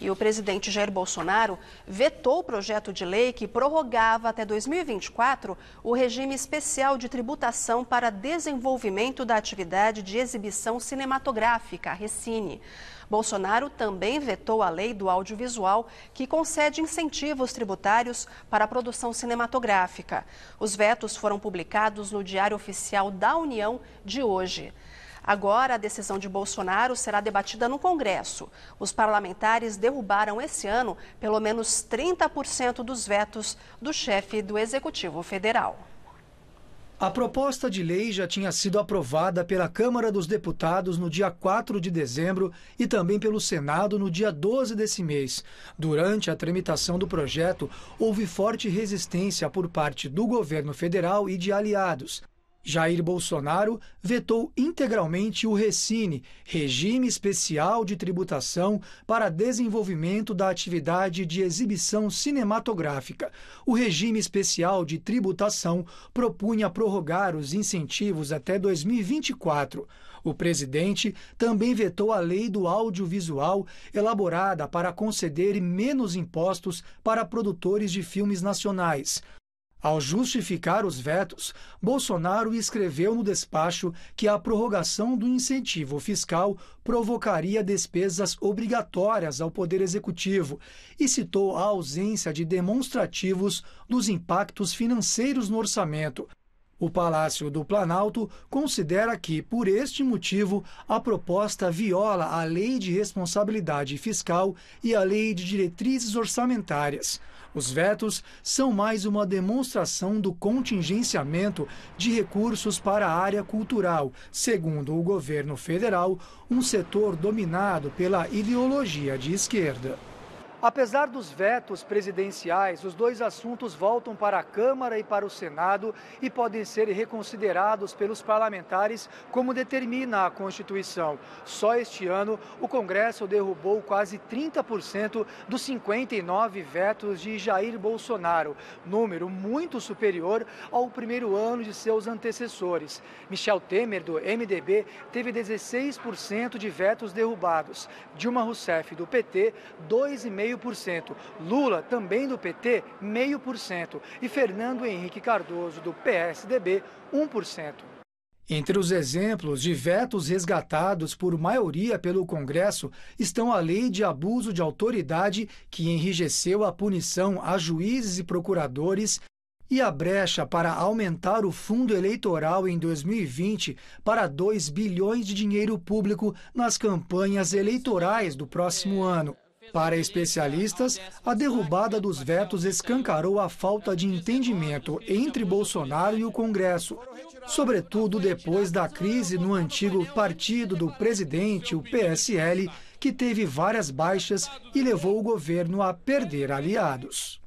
E o presidente Jair Bolsonaro vetou o projeto de lei que prorrogava até 2024 o regime especial de tributação para desenvolvimento da atividade de exibição cinematográfica, a Recine. Bolsonaro também vetou a lei do audiovisual, que concede incentivos tributários para a produção cinematográfica. Os vetos foram publicados no Diário Oficial da União de hoje. Agora, a decisão de Bolsonaro será debatida no Congresso. Os parlamentares derrubaram esse ano pelo menos 30% dos vetos do chefe do Executivo Federal. A proposta de lei já tinha sido aprovada pela Câmara dos Deputados no dia 4 de dezembro e também pelo Senado no dia 12 desse mês. Durante a tramitação do projeto, houve forte resistência por parte do governo federal e de aliados. Jair Bolsonaro vetou integralmente o Recine, Regime Especial de Tributação para Desenvolvimento da Atividade de Exibição Cinematográfica. O Regime Especial de Tributação propunha prorrogar os incentivos até 2024. O presidente também vetou a lei do audiovisual, elaborada para conceder menos impostos para produtores de filmes nacionais. Ao justificar os vetos, Bolsonaro escreveu no despacho que a prorrogação do incentivo fiscal provocaria despesas obrigatórias ao Poder Executivo e citou a ausência de demonstrativos dos impactos financeiros no orçamento. O Palácio do Planalto considera que, por este motivo, a proposta viola a Lei de Responsabilidade Fiscal e a Lei de Diretrizes Orçamentárias. Os vetos são mais uma demonstração do contingenciamento de recursos para a área cultural, segundo o governo federal, um setor dominado pela ideologia de esquerda. Apesar dos vetos presidenciais, os dois assuntos voltam para a Câmara e para o Senado e podem ser reconsiderados pelos parlamentares, como determina a Constituição. Só este ano, o Congresso derrubou quase 30% dos 59 vetos de Jair Bolsonaro, número muito superior ao primeiro ano de seus antecessores. Michel Temer, do MDB, teve 16% de vetos derrubados. Dilma Rousseff, do PT, 2,5% meio por cento. Lula, também do PT, meio por cento. E Fernando Henrique Cardoso, do PSDB, 1%. Entre os exemplos de vetos resgatados por maioria pelo Congresso estão a lei de abuso de autoridade, que enrijeceu a punição a juízes e procuradores, e a brecha para aumentar o fundo eleitoral em 2020 para 2 bilhões de dinheiro público nas campanhas eleitorais do próximo é. ano. Para especialistas, a derrubada dos vetos escancarou a falta de entendimento entre Bolsonaro e o Congresso, sobretudo depois da crise no antigo partido do presidente, o PSL, que teve várias baixas e levou o governo a perder aliados.